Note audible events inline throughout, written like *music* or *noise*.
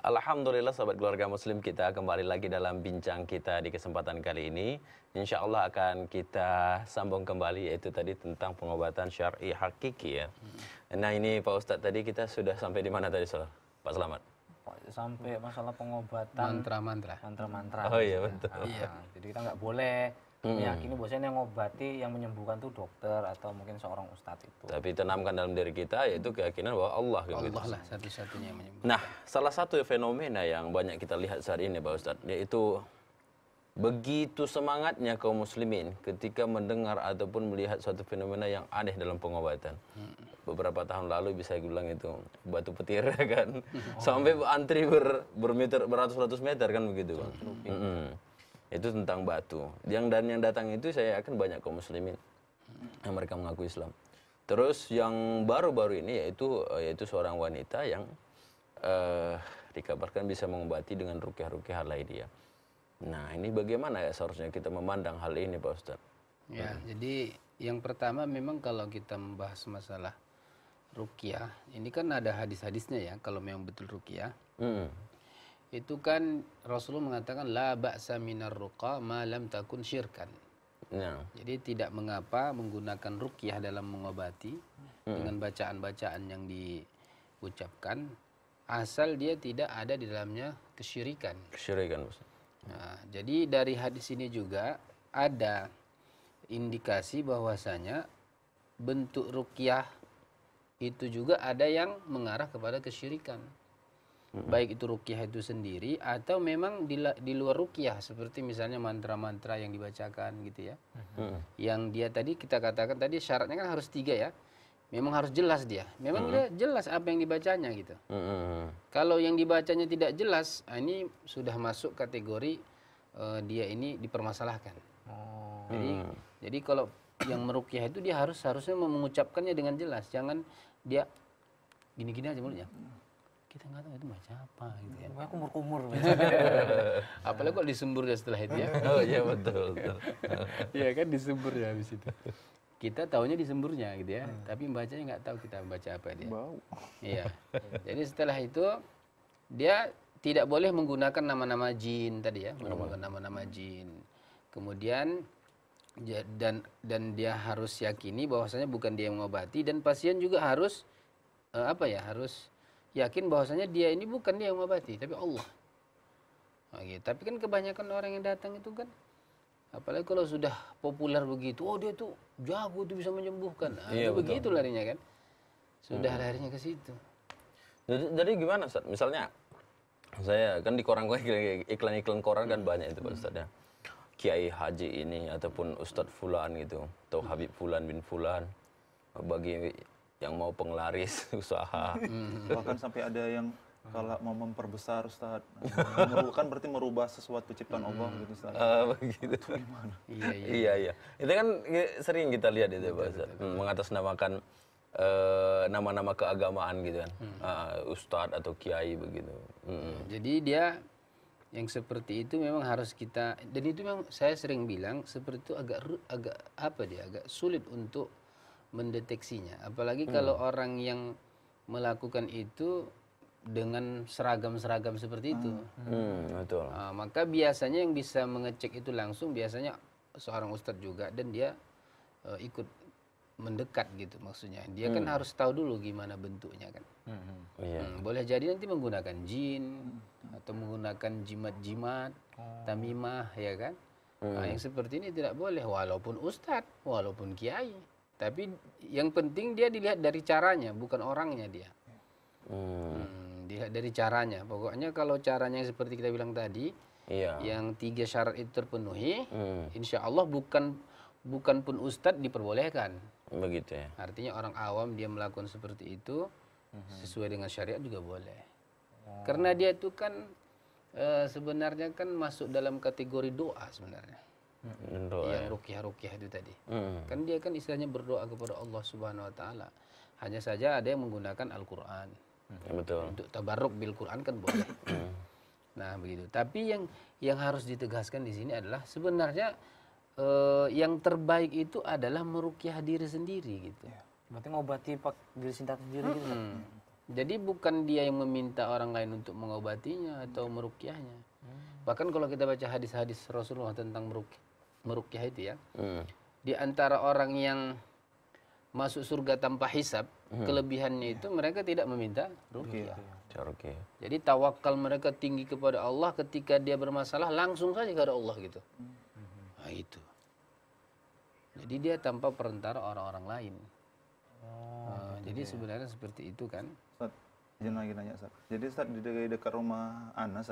Alhamdulillah sahabat keluarga muslim kita kembali lagi dalam bincang kita di kesempatan kali ini Insya Allah akan kita sambung kembali yaitu tadi tentang pengobatan syar'i hakiki ya Nah ini Pak Ustadz tadi kita sudah sampai di mana tadi soal Pak Selamat Sampai masalah pengobatan Mantra-mantra Mantra-mantra Oh iya betul nah, iya. Jadi kita nggak boleh Iya, hmm. meyakini bahwasanya yang ngobati yang menyembuhkan itu dokter atau mungkin seorang ustadz itu tapi tanamkan dalam diri kita yaitu keyakinan bahwa Allah Allah lah satu-satunya yang menyembuhkan nah salah satu fenomena yang banyak kita lihat saat ini Pak Ustadz yaitu begitu semangatnya kaum muslimin ketika mendengar ataupun melihat suatu fenomena yang aneh dalam pengobatan. Hmm. Beberapa tahun lalu bisa bilang itu batu petir *laughs* kan. Oh. Sampai antri ber, bermeter beratus-ratus meter kan begitu, Hmm. Hmm itu tentang batu yang dan yang datang itu saya akan banyak kaum muslimin yang mereka mengaku Islam terus yang baru-baru ini yaitu eh, yaitu seorang wanita yang uh, dikabarkan bisa mengobati dengan rukiah lain dia nah ini bagaimana ya seharusnya kita memandang hal ini pak Ustaz ya hmm. jadi yang pertama memang kalau kita membahas masalah rukiah ini kan ada hadis-hadisnya ya kalau memang betul rukiah hmm itu kan Rasulullah mengatakan la ba'sa minar ruqa ma lam takun syirkan. Ya. Jadi tidak mengapa menggunakan ruqyah dalam mengobati hmm. dengan bacaan-bacaan yang diucapkan asal dia tidak ada di dalamnya kesyirikan. Kesyirikan, Ustaz. Nah, jadi dari hadis ini juga ada indikasi bahwasanya bentuk ruqyah itu juga ada yang mengarah kepada kesyirikan hmm. baik itu rukyah itu sendiri atau memang di, di luar rukyah seperti misalnya mantra-mantra yang dibacakan gitu ya hmm. yang dia tadi kita katakan tadi syaratnya kan harus tiga ya memang harus jelas dia memang hmm. dia jelas apa yang dibacanya gitu hmm. kalau yang dibacanya tidak jelas ah, ini sudah masuk kategori uh, dia ini dipermasalahkan hmm. jadi jadi kalau yang merukyah itu dia harus harusnya mengucapkannya dengan jelas jangan dia gini-gini aja mulutnya kita nggak tahu itu baca apa gitu ya. Makanya kumur-kumur. *laughs* Apalagi kok disembur ya setelah itu ya. oh iya betul. betul. *laughs* Iya kan disembur ya habis itu. Kita tahunya disemburnya gitu ya, hmm. tapi membacanya nggak tahu kita baca apa dia. Bau. Iya. Jadi setelah itu dia tidak boleh menggunakan nama-nama jin tadi ya, menggunakan nama-nama jin. Kemudian dan dan dia harus yakini bahwasanya bukan dia yang mengobati dan pasien juga harus eh, apa ya harus yakin bahwasanya dia ini bukan dia yang mengobati tapi Allah Oke nah, gitu. tapi kan kebanyakan orang yang datang itu kan apalagi kalau sudah populer begitu oh dia tuh jago tuh bisa menyembuhkan nah, iya, begitu larinya kan sudah hmm. larinya ke situ jadi, jadi gimana Ustaz? misalnya saya kan di koran iklan-iklan koran kan hmm. banyak itu Pak Ustaz ya Kiai Haji ini ataupun Ustadz Fulan gitu atau Habib Fulan bin Fulan bagi yang mau penglaris *laughs* usaha. Hmm. Bahkan sampai ada yang kalau mau memperbesar Ustaz, kan berarti merubah sesuatu ciptaan Allah hmm. gitu Ustaz. Uh, begitu. Itu gimana? Iya, iya. iya, iya. Itu kan ya, sering kita lihat itu Pak Ustaz, hmm, mengatasnamakan nama eh, nama-nama keagamaan gitu kan. Hmm. Uh, ah, Ustadz atau kiai begitu. Hmm. Jadi dia yang seperti itu memang harus kita dan itu memang saya sering bilang seperti itu agak agak apa dia agak sulit untuk mendeteksinya. Apalagi hmm. kalau orang yang melakukan itu dengan seragam-seragam seperti itu. Hmm, hmm betul. Uh, maka biasanya yang bisa mengecek itu langsung biasanya seorang ustadz juga dan dia uh, ikut mendekat gitu maksudnya. Dia kan hmm. kan harus tahu dulu gimana bentuknya kan. Hmm. Oh, iya. hmm, boleh jadi nanti menggunakan jin atau menggunakan jimat-jimat, oh. tamimah ya kan. Hmm. Nah, yang seperti ini tidak boleh walaupun ustadz, walaupun kiai. Tapi yang penting dia dilihat dari caranya, bukan orangnya dia. Hmm. Hmm, dilihat dari caranya. Pokoknya kalau caranya seperti kita bilang tadi, iya. yang tiga syarat itu terpenuhi, hmm. insya Allah bukan bukan pun ustadz diperbolehkan. Begitu ya. Artinya orang awam dia melakukan seperti itu hmm. sesuai dengan syariat juga boleh. Oh. Karena dia itu kan e, sebenarnya kan masuk dalam kategori doa sebenarnya. Hmm. doa. yang eh. rukiah-rukiah itu tadi. Hmm. Kan dia kan istilahnya berdoa kepada Allah Subhanahu wa taala. Hanya saja ada yang menggunakan Al-Qur'an. Hmm. betul. Untuk tabarruk bil Qur'an kan boleh. *coughs* Hmm. Nah, begitu. Tapi yang yang harus ditegaskan di sini adalah sebenarnya eh, yang terbaik itu adalah merukiah diri sendiri gitu. Ya. Berarti mengobati pak diri sendiri hmm. gitu. Hmm. Jadi bukan dia yang meminta orang lain untuk mengobatinya atau merukiahnya. Hmm. Bahkan kalau kita baca hadis-hadis Rasulullah tentang merukiah merukyah itu ya. Hmm. Di antara orang yang masuk surga tanpa hisap hmm. kelebihannya itu mereka tidak meminta rukyah. okay. Ya, jadi tawakal mereka tinggi kepada Allah ketika dia bermasalah langsung saja kepada Allah gitu. Hmm. Nah, itu. Jadi dia tanpa perantara orang-orang lain. Oh, nah, gitu jadi ya. sebenarnya seperti itu kan. Ustaz, jangan lagi nanya Ustaz. Jadi Ustaz di dekat rumah Anas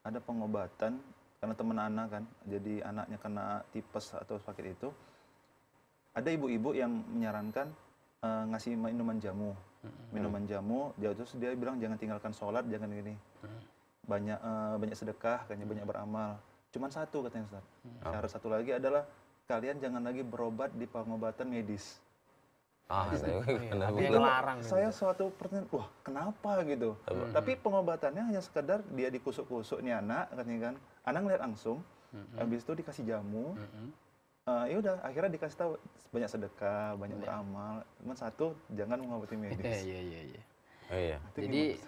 ada pengobatan karena teman anak kan jadi anaknya kena tipes atau sakit itu ada ibu-ibu yang menyarankan uh, ngasih minuman jamu minuman jamu jauh terus dia bilang jangan tinggalkan sholat jangan ini banyak uh, banyak sedekah kayaknya banyak beramal cuman satu katanya Ustaz. Cara satu lagi adalah kalian jangan lagi berobat di pengobatan medis. Ah, iya. saya, iya. larang. Saya gitu. suatu pertanyaan, wah kenapa gitu. Hmm. Tapi pengobatannya hanya sekedar dia dikusuk-kusuk nih anak, katanya kan. Anak ngeliat langsung, hmm. habis itu dikasih jamu. Hmm. Uh, ya udah akhirnya dikasih tahu banyak sedekah, banyak hmm. beramal. cuma satu jangan mengobati *laughs* medis. Iya iya iya. Oh, Jadi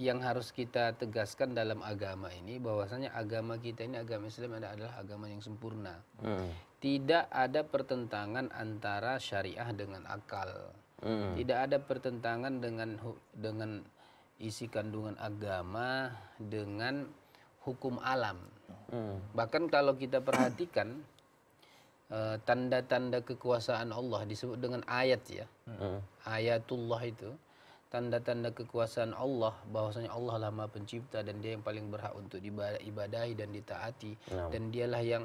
yang harus kita tegaskan dalam agama ini bahwasanya agama kita ini agama Islam adalah agama yang sempurna. Hmm tidak ada pertentangan antara syariah dengan akal. Hmm. Tidak ada pertentangan dengan dengan isi kandungan agama dengan hukum alam. Hmm. Bahkan kalau kita perhatikan eh, tanda-tanda kekuasaan Allah disebut dengan ayat ya. Hmm. Ayatullah itu tanda-tanda kekuasaan Allah bahwasanya Allah lama Pencipta dan Dia yang paling berhak untuk diibadahi dan ditaati hmm. dan Dialah yang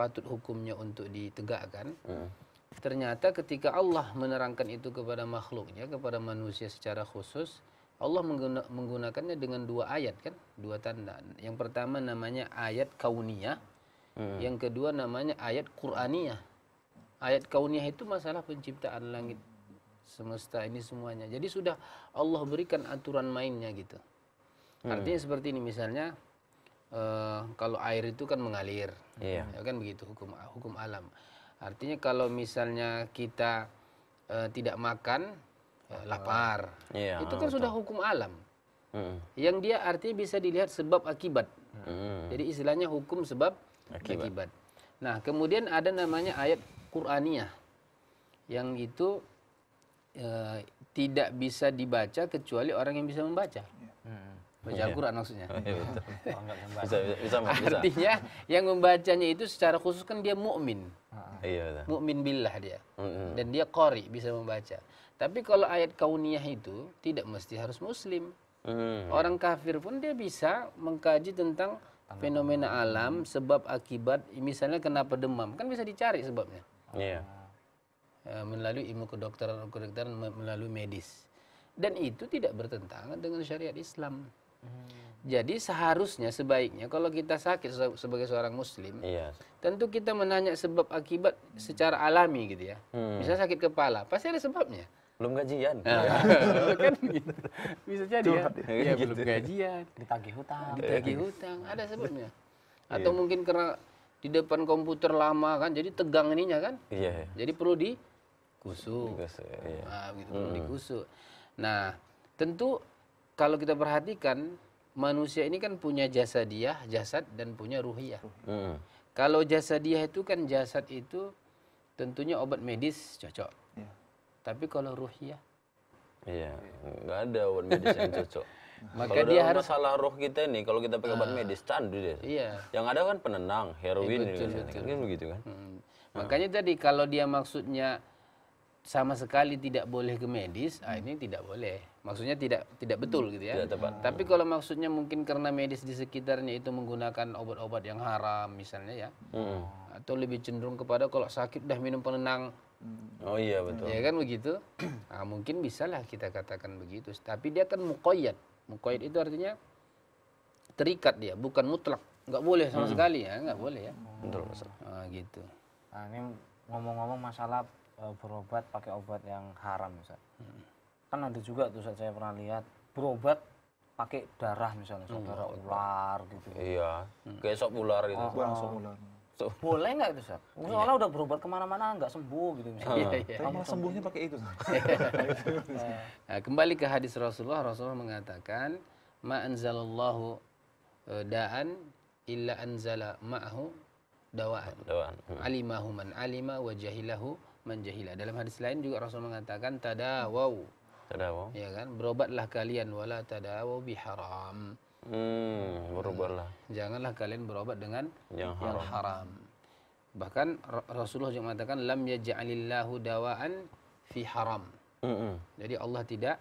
patut hukumnya untuk ditegakkan. Hmm. Ternyata ketika Allah menerangkan itu kepada makhluknya, kepada manusia secara khusus, Allah mengguna, menggunakannya dengan dua ayat kan, dua tanda. Yang pertama namanya ayat kauniyah, hmm. yang kedua namanya ayat Quraniyah. Ayat kauniyah itu masalah penciptaan langit semesta ini semuanya. Jadi sudah Allah berikan aturan mainnya gitu. Hmm. Artinya seperti ini misalnya uh, kalau air itu kan mengalir, yeah. ya kan begitu hukum hukum alam. Artinya kalau misalnya kita uh, tidak makan uh, lapar, yeah, itu ah, kan betul. sudah hukum alam. Mm. Yang dia artinya bisa dilihat sebab akibat. Mm. Jadi istilahnya hukum sebab akibat. akibat. Nah kemudian ada namanya ayat Quraniyah yang itu uh, tidak bisa dibaca kecuali orang yang bisa membaca. Ya. Mm baca iya. Al-Quran maksudnya. Oh, iya, *laughs* bisa, bisa, Artinya yang membacanya itu secara khusus kan dia mukmin. Ah, iya. Mukmin billah dia. Dan dia kori bisa membaca. Tapi kalau ayat kauniyah itu tidak mesti harus muslim. Orang kafir pun dia bisa mengkaji tentang fenomena alam, sebab akibat, misalnya kenapa demam, kan bisa dicari sebabnya. Iya. Ya, melalui ilmu kedokteran, kedokteran melalui medis. Dan itu tidak bertentangan dengan syariat Islam. Jadi seharusnya sebaiknya kalau kita sakit sebagai seorang muslim, iya. tentu kita menanya sebab akibat secara alami gitu ya. Hmm. Misalnya sakit kepala, pasti ada sebabnya. Belum gajian. Nah, *laughs* kan gitu. Bisa jadi ya. ya iya, gitu. belum gajian. Ditagih hutang. Ditagih hutang, ada sebabnya. Iya. Atau iya. mungkin karena di depan komputer lama kan, jadi tegang ininya kan. Iya. Jadi perlu dikusuk. kusuk, iya. Nah, gitu, hmm. dikusuk. Nah, tentu kalau kita perhatikan manusia ini kan punya dia jasad dan punya ruhiyah. Hmm. Kalau dia itu kan jasad itu tentunya obat medis cocok. ya. Tapi kalau ruhiyah Iya, nggak ada obat medis yang cocok. *laughs* Maka kalau dia harus masalah roh kita ini kalau kita pakai obat uh, medis candu dia Iya. Yang ada kan penenang, heroin, ya, betul, betul. Kan begitu kan. Hmm. Ah. Makanya tadi kalau dia maksudnya sama sekali tidak boleh ke medis, hmm. ah ini tidak boleh maksudnya tidak tidak betul gitu ya. Tidak Tapi kalau maksudnya mungkin karena medis di sekitarnya itu menggunakan obat-obat yang haram misalnya ya, hmm. atau lebih cenderung kepada kalau sakit dah minum penenang. Oh iya betul. Ya kan begitu. Nah, *clears throat* mungkin bisalah kita katakan begitu. Tapi dia kan mukoyat. Mukoyat itu artinya terikat dia, bukan mutlak. Enggak boleh sama hmm. sekali ya, enggak boleh ya. Betul hmm. Nah, gitu. Nah, ini ngomong-ngomong masalah e, berobat pakai obat yang haram, Ustaz kan ada juga tuh saya pernah lihat berobat pakai darah misalnya hmm. darah ular gitu iya hmm. kayak ular gitu oh, oh. ular boleh nggak itu Sab? Iya. soalnya udah berobat kemana-mana nggak sembuh gitu misalnya iya, iya. malah sembuhnya pakai itu *laughs* nah, kembali ke hadis Rasulullah Rasulullah mengatakan ma anzalallahu e, da'an illa anzala ma'hu dawaan. dawaan. Hmm. Alimahu man alima wa jahilahu man jahila. Dalam hadis lain juga Rasul mengatakan tadawau Tadawu. Ya kan? Berobatlah kalian wala tadawu biharam. Hmm, berobatlah. Hmm. Janganlah kalian berobat dengan yang haram. Yang haram. Bahkan Rasulullah juga mengatakan lam yaj'alillahu dawaan fi haram. Mm Jadi Allah tidak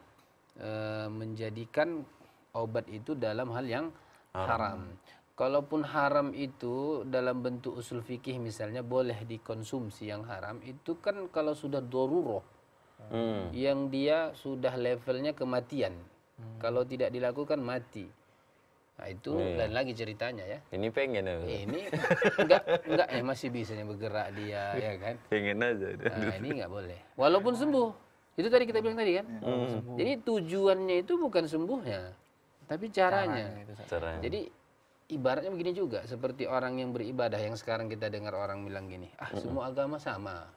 e, menjadikan obat itu dalam hal yang haram. haram. Kalaupun haram itu dalam bentuk usul fikih misalnya boleh dikonsumsi yang haram itu kan kalau sudah daruroh hmm. yang dia sudah levelnya kematian. Hmm. Kalau tidak dilakukan mati. Nah, itu hmm. lain lagi ceritanya ya. Ini pengen ya. Eh, ini enggak enggak ya masih bisa bergerak dia ya kan. Pengen aja. Nah, ini enggak boleh. Walaupun sembuh. Itu tadi kita bilang tadi kan. Iya, hmm. Jadi tujuannya itu bukan sembuhnya, tapi caranya. caranya, caranya. Jadi ibaratnya begini juga seperti orang yang beribadah yang sekarang kita dengar orang bilang gini, ah hmm. semua agama sama.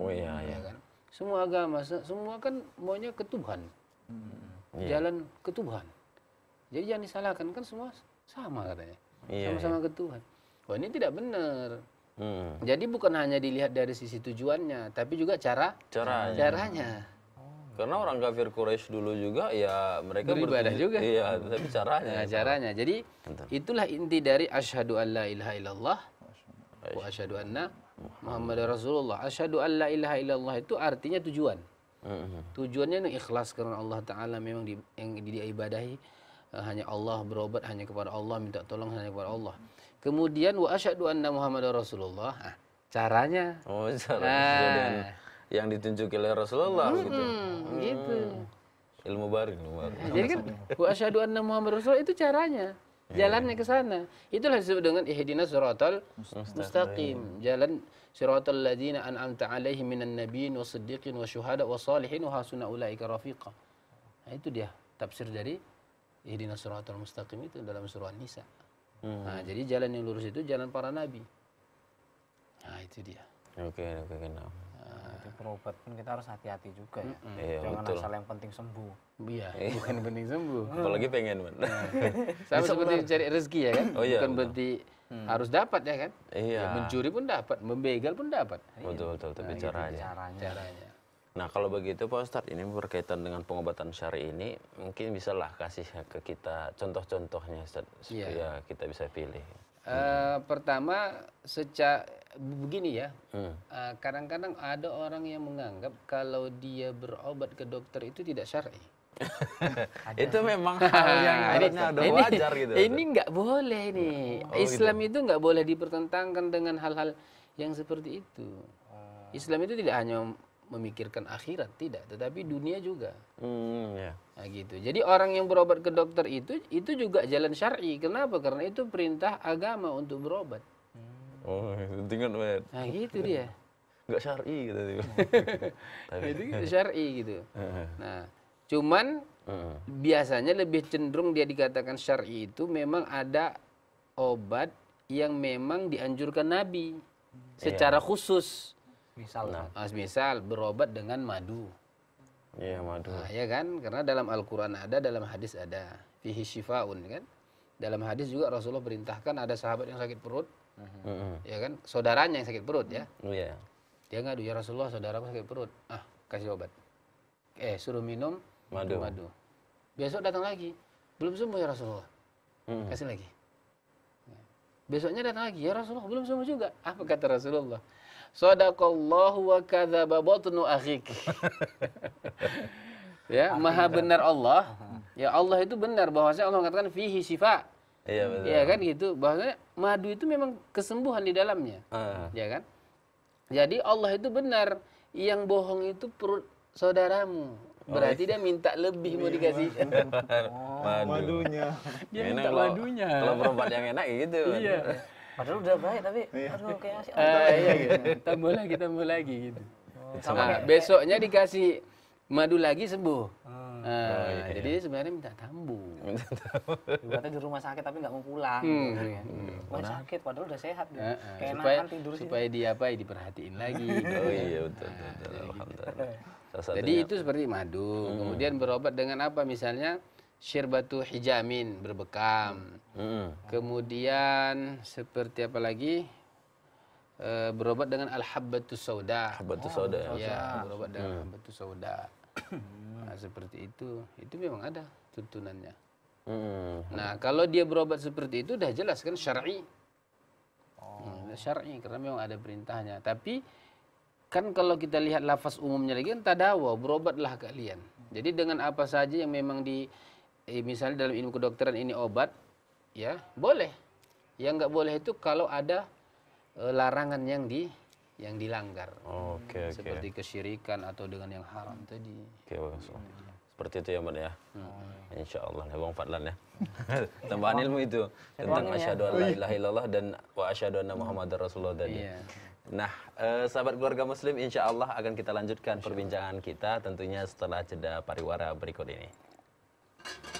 Oh iya ya iya kan. Semua agama, semua kan maunya ke Hmm. Yeah. Jalan ke Jadi jangan disalahkan kan semua sama katanya. Iya, Sama-sama yeah. ke Wah, ini tidak benar. Hmm. Jadi bukan hanya dilihat dari sisi tujuannya, tapi juga cara caranya. caranya. Oh. Karena orang kafir Quraisy dulu juga ya mereka beribadah juga. Iya, tapi caranya. Nah, caranya. Jadi itulah inti dari asyhadu alla ilaha illallah wa asyhadu anna Muhammad Rasulullah. Asyhadu alla ilaha illallah itu artinya tujuan. Mm-hmm. Tujuannya yang ikhlas karena Allah Ta'ala memang di, yang dia eh, hanya Allah berobat hanya kepada Allah minta tolong hanya kepada Allah. Kemudian wa asyhadu anna Muhammad Rasulullah. Nah, caranya. Oh, *laughs* caranya. Nah. Yang ditunjuk oleh Rasulullah hmm, gitu. Gitu. Ilmu baru, ilmu baru. Nah, jadi kan wa asyhadu anna Muhammad Rasulullah itu caranya. Ya. jalannya ke sana. Itulah disebut dengan ihdinas siratal mustaqim. Jalan siratal ladzina an'amta alaihim minan nabiyyin wasiddiqin wasyuhada wasalihin wa hasuna ulaika rafiqa. Nah, itu dia tafsir dari ihdinas siratal mustaqim itu dalam surah Nisa. Hmm. Nah, jadi jalan yang lurus itu jalan para nabi. Nah, itu dia. Oke, okay, oke, okay, nah berobat pun kita harus hati-hati juga ya. Mm -hmm. Jangan betul. asal yang penting sembuh. Iya, iya. bukan penting sembuh. *laughs* Apalagi pengen, Man. Iya. *laughs* Sama seperti cari rezeki ya kan? Oh, iya, bukan berarti hmm. harus dapat ya kan? Iya. Ya, mencuri pun dapat, membegal pun dapat. Betul, betul, tapi nah, gitu caranya. caranya. Caranya. Nah, kalau begitu Pak Ustadz, ini berkaitan dengan pengobatan syari ini, mungkin bisalah kasih ke kita contoh-contohnya Ustadz, supaya yeah. kita bisa pilih. Uh, pertama, secara begini ya, eh, kadang-kadang hmm. uh, ada orang yang menganggap kalau dia berobat ke dokter itu tidak syar'i. *laughs* itu memang *laughs* hal yang harusnya ini, wajar gitu. Ini nggak boleh ini. Oh, gitu. Islam gitu. itu nggak boleh dipertentangkan dengan hal-hal yang seperti itu. Ah. Islam itu tidak hanya memikirkan akhirat tidak, tetapi dunia juga. Hmm, ya. Nah gitu. Jadi orang yang berobat ke dokter itu itu juga jalan syar'i. Kenapa? Karena itu perintah agama untuk berobat. Oh, dengan Nah gitu dia. Enggak syar'i gitu. nah, *laughs* itu gitu, syar'i gitu. Nah, cuman biasanya lebih cenderung dia dikatakan syar'i itu memang ada obat yang memang dianjurkan Nabi iya. secara iya. khusus Misal. Nah, misal berobat dengan madu. Iya, madu. Nah, ya kan? Karena dalam Al-Qur'an ada, dalam hadis ada. Fihi syifaun kan? Dalam hadis juga Rasulullah perintahkan ada sahabat yang sakit perut. Iya Ya kan? Saudaranya yang sakit perut ya. Oh, iya. Dia ngadu, ya Rasulullah saudara sakit perut. Ah, kasih obat. Eh, suruh minum madu. madu. Besok datang lagi. Belum sembuh ya Rasulullah. Mm -hmm. Kasih lagi. Besoknya datang lagi, ya Rasulullah belum sembuh juga. Apa kata Rasulullah? Sadaqallahu wa kadzaba batnu akhik. *laughs* ya, maha benar Allah. Ya Allah itu benar bahwasanya Allah mengatakan fihi syifa. Iya betul. Ya kan gitu. Bahwasanya madu itu memang kesembuhan di dalamnya. Uh. Ya kan? Jadi Allah itu benar. Yang bohong itu perut saudaramu. Oh, Berarti iya. dia minta lebih mau dikasih. *laughs* Oh, madunya. Dia minta madunya. Kalau, kalau perempuan yang enak gitu. Iya. Padahal udah baik tapi iya. aduh kayaknya sih. Uh, eh, iya, gitu. tambah lagi, tambah lagi gitu. Oh, sama nah, kayak, besoknya dikasih madu lagi sembuh. Hmm. Nah, oh, iya, iya. Jadi sebenarnya minta tambu. Minta Ibaratnya di rumah sakit tapi nggak mau pulang. Hmm. Gitu, ya. hmm. Wah sakit padahal udah sehat. Gitu. Uh, uh, Kayak supaya, tidur supaya sih. dia apa diperhatiin lagi. Gitu. Oh iya nah, betul betul. betul. Gitu. Alhamdulillah. Jadi itu seperti madu. Hmm. Kemudian berobat dengan apa misalnya? Syirbatu hijamin berbekam. Hmm. Kemudian seperti apa lagi? E, berobat dengan al Alhabbatu sauda. Habbatus ya. oh, ya. Ya, berobat dengan hmm. habbatus sauda. Mm. Nah, seperti itu. Itu memang ada tuntunannya. Hmm. Nah, kalau dia berobat seperti itu dah jelas kan syar'i. Oh. Hmm, syar'i karena memang ada perintahnya. Tapi kan kalau kita lihat lafaz umumnya lagi kan tadawa berobatlah kalian jadi dengan apa saja yang memang di eh, misalnya dalam ilmu kedokteran ini obat, ya boleh. Yang nggak boleh itu kalau ada eh, larangan yang di yang dilanggar. Oh, okay, Seperti kesyirikan atau dengan yang haram tadi. Oke, okay, so. Seperti itu ya, Mbak ya. Hmm. Insya Allah, ya Bang Fadlan ya. *laughs* Tambahan ilmu itu tentang ya. asyhadu an la ilaha dan wa asyhadu anna muhammadar rasulullah tadi. Yeah. Nah, eh, sahabat keluarga muslim, insya Allah akan kita lanjutkan perbincangan kita tentunya setelah jeda pariwara berikut ini.